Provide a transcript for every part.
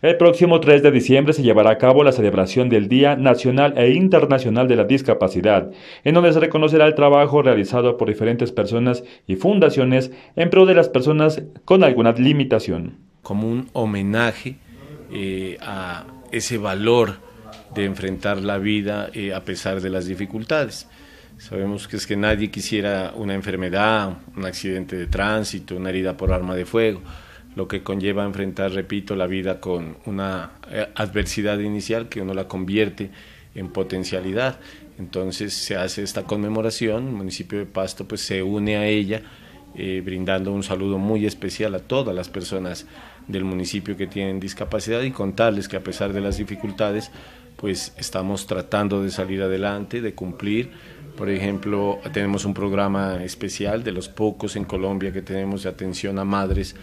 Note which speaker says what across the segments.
Speaker 1: El próximo 3 de diciembre se llevará a cabo la celebración del Día Nacional e Internacional de la Discapacidad, en donde se reconocerá el trabajo realizado por diferentes personas y fundaciones en pro de las personas con alguna limitación. Como un homenaje eh, a ese valor de enfrentar la vida eh, a pesar
Speaker 2: de las dificultades. Sabemos que es que nadie quisiera una enfermedad, un accidente de tránsito, una herida por arma de fuego lo que conlleva enfrentar, repito, la vida con una eh, adversidad inicial que uno la convierte en potencialidad. Entonces se hace esta conmemoración, el municipio de Pasto pues se une a ella, eh, brindando un saludo muy especial a todas las personas del municipio que tienen discapacidad y contarles que a pesar de las dificultades, pues estamos tratando de salir adelante, de cumplir. Por ejemplo, tenemos un programa especial de los pocos en Colombia que tenemos de atención a madres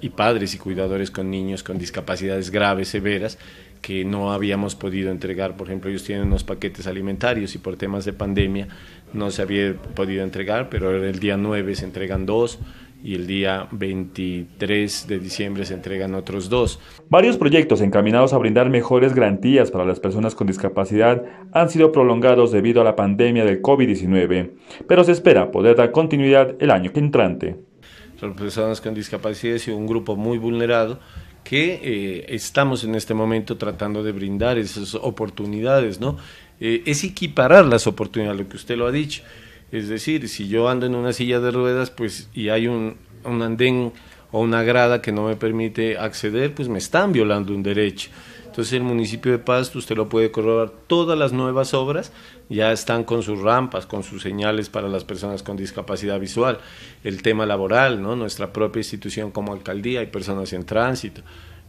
Speaker 2: y, padres y cuidadores con niños con discapacidades graves, severas, que no habíamos podido entregar. Por ejemplo, ellos tienen unos paquetes alimentarios y por temas de pandemia no se había podido entregar, pero el día 9 se
Speaker 1: entregan dos y el día 23 de diciembre se entregan otros dos. Varios proyectos encaminados a brindar mejores garantías para las personas con discapacidad han sido prolongados debido a la pandemia del COVID-19, pero se espera poder dar continuidad el año que entrante
Speaker 2: personas con discapacidades y un grupo muy vulnerado que eh, estamos en este momento tratando de brindar esas oportunidades, ¿no? Eh, es equiparar las oportunidades, lo que usted lo ha dicho. Es decir, si yo ando en una silla de ruedas, pues, y hay un, un andén o una grada que no me permite acceder, pues me están violando un derecho. Entonces el municipio de Pasto, usted lo puede corroborar, todas las nuevas obras ya están con sus rampas, con sus señales para las personas con discapacidad visual. El tema laboral, ¿no? nuestra propia institución como alcaldía, hay personas en tránsito.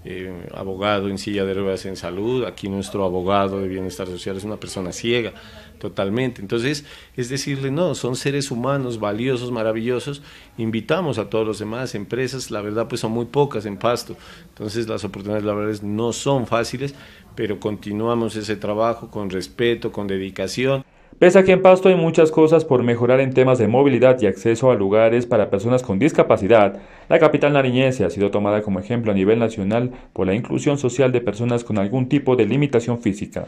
Speaker 2: Eh, abogado en silla de ruedas en salud, aquí nuestro abogado de bienestar social es una persona ciega totalmente. Entonces, es decirle, no, son seres humanos valiosos, maravillosos, invitamos a todos los demás, empresas, la verdad pues son muy pocas en Pasto, entonces las oportunidades
Speaker 1: laborales no son fáciles, pero continuamos ese trabajo con respeto, con dedicación. Pese a que en Pasto hay muchas cosas por mejorar en temas de movilidad y acceso a lugares para personas con discapacidad, la capital nariñense ha sido tomada como ejemplo a nivel nacional por la inclusión social de personas con algún tipo de limitación física.